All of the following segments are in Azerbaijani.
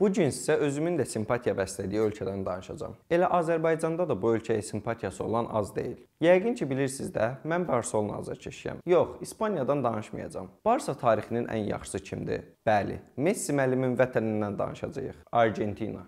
Bu gün sizə özümün də simpatiya bəslədiyi ölkədən danışacağam. Elə Azərbaycanda da bu ölkəyə simpatiyası olan az deyil. Yəqin ki, bilirsiniz də, mən Barselona azərkeşiyəm. Yox, İspaniyadan danışmayacağam. Barsa tarixinin ən yaxşısı kimdir? Bəli, Messi müəllimin vətənindən danışacağıq. Argentina.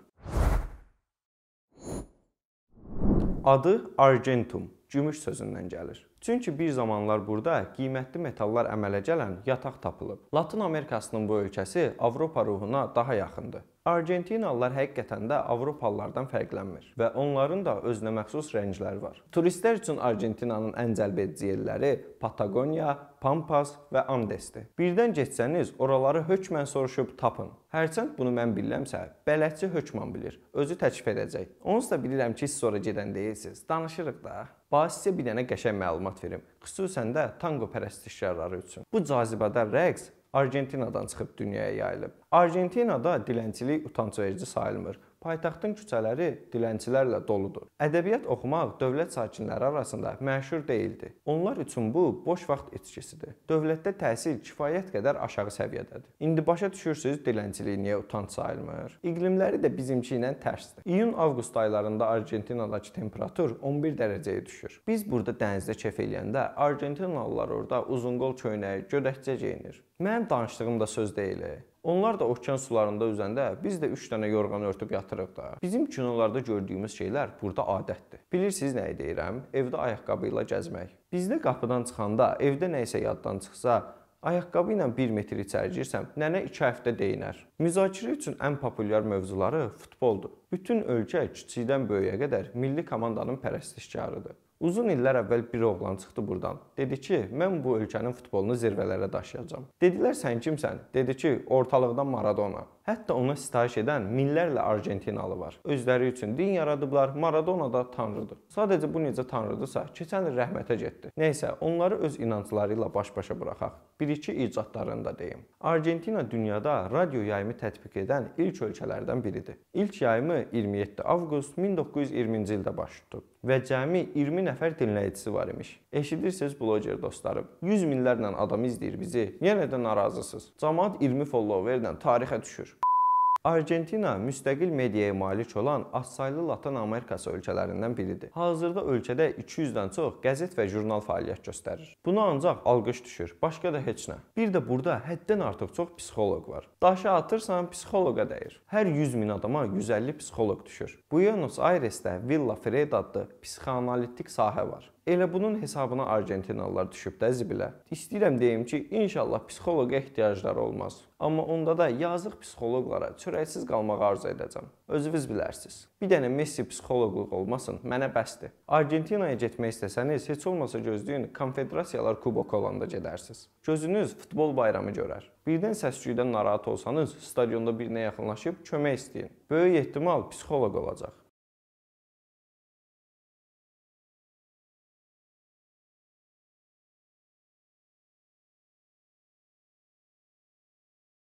Adı Argentum, gümüş sözündən gəlir. Çünki bir zamanlar burada qiymətli metallar əmələ gələn yataq tapılıb. Latın Amerikasının bu ölkəsi Avropa ruhuna daha yaxındır. Argentinalılar həqiqətən də Avropalılardan fərqlənmir və onların da özünə məxsus rəngləri var. Turistlər üçün Argentinanın ən cəlbedici yerləri Patagoniya, Pampas və Andesdir. Birdən getsəniz, oraları hökmən soruşub tapın. Hərçənd bunu mən bilirəmsə, bələdçi hökmən bilir, özü təklif edəcək. Onsuz da bilirəm ki, siz sonra gedən deyilsiniz. Danışırıq da. Basis bir dənə qəşəng məlumat məlumat verim. Xüsusən də tango pərəstişkarları üçün. Bu cazibədə rəqs Argentinadan çıxıb dünyaya yayılıb. Argentinada dilənçilik utancverici sayılmır. Paytaxtın küçələri dilənçilərlə doludur. Ədəbiyyat oxumaq dövlət sakinləri arasında məşhur deyildi. Onlar üçün bu boş vaxt içkisidir. Dövlətdə təhsil kifayət qədər aşağı səviyyədədir. İndi başa düşürsüz dilənçilik niyə utanc sayılmır? İqlimləri də bizimki ilə tərsdir. İyun-avqust aylarında Argentinadakı temperatur 11 dərəcəyə düşür. Biz burada dənizdə kef eləyəndə Argentinalılar orada uzunqol köynəyi, gödəkcə geyinir. Mən danışdığım da söz deyil. Onlar da okean sularında üzəndə biz də 3 dənə yorğan örtüb yatırıq da. Bizim kinolarda gördüyümüz şeylər burada adətdir. Bilirsiniz nəyi deyirəm? Evdə ayaqqabı ilə gəzmək. Bizdə qapıdan çıxanda evdə nə isə yaddan çıxsa, Ayaqqabı ilə 1 metr içəri girsəm, nənə 2 həftə deyinər. Müzakirə üçün ən populyar mövzuları futboldur. Bütün ölkə kiçikdən böyüyə qədər milli komandanın pərəstişkarıdır. Uzun illər əvvəl bir oğlan çıxdı burdan. Dedi ki, mən bu ölkənin futbolunu zirvələrə daşıyacağam. Dedilər sən kimsən? Dedi ki, ortalıqdan Maradona. Hətta ona sitayiş edən minlərlə Argentinalı var. Özləri üçün din yaradıblar. Maradona da tanrıdır. Sadəcə bu necə tanrıdırsa, keçən il rəhmətə getdi. Nəysə, onları öz inancları ilə baş-başa buraxaq. Bir-iki icadlarını da deyim. Argentina dünyada radio yayımı tətbiq edən ilk ölkələrdən biridir. İlk yayımı 27 avqust 1920-ci ildə baş tutub və cəmi 20 nəfər dinləyicisi var imiş. Eşidirsiniz bloger dostlarım, 100 minlərlə adam izləyir bizi. Yenə də narazısınız. Cəmaət 20 followerlə tarixə düşür. Argentina müstəqil mediaya malik olan azsaylı Latin Amerikası ölkələrindən biridir. Hazırda ölkədə 200-dən çox qəzet və jurnal fəaliyyət göstərir. Buna ancaq alqış düşür, başqa da heç nə. Bir də burada həddən artıq çox psixoloq var. Daşı atırsan psixoloqa dəyir. Hər 100 min adama 150 psixoloq düşür. Buenos Airesdə Villa Freyd adlı psixoanalitik sahə var. Elə bunun hesabına Argentinalılar düşüb də zibilə. İstəyirəm deyim ki, inşallah psixoloqa ehtiyacları olmaz. Amma onda da yazıq psixoloqlara çörəksiz qalmağı arzu edəcəm. Özünüz bilərsiz. Bir dənə Messi psixoloqluq olmasın, mənə bəsdir. Argentinaya getmək istəsəniz, heç olmasa gözləyin Konfederasiyalar Kuboku olanda gedərsiniz. Gözünüz futbol bayramı görər. Birdən səs-küydən narahat olsanız, stadionda birinə yaxınlaşıb kömək istəyin. Böyük ehtimal psixoloq olacaq.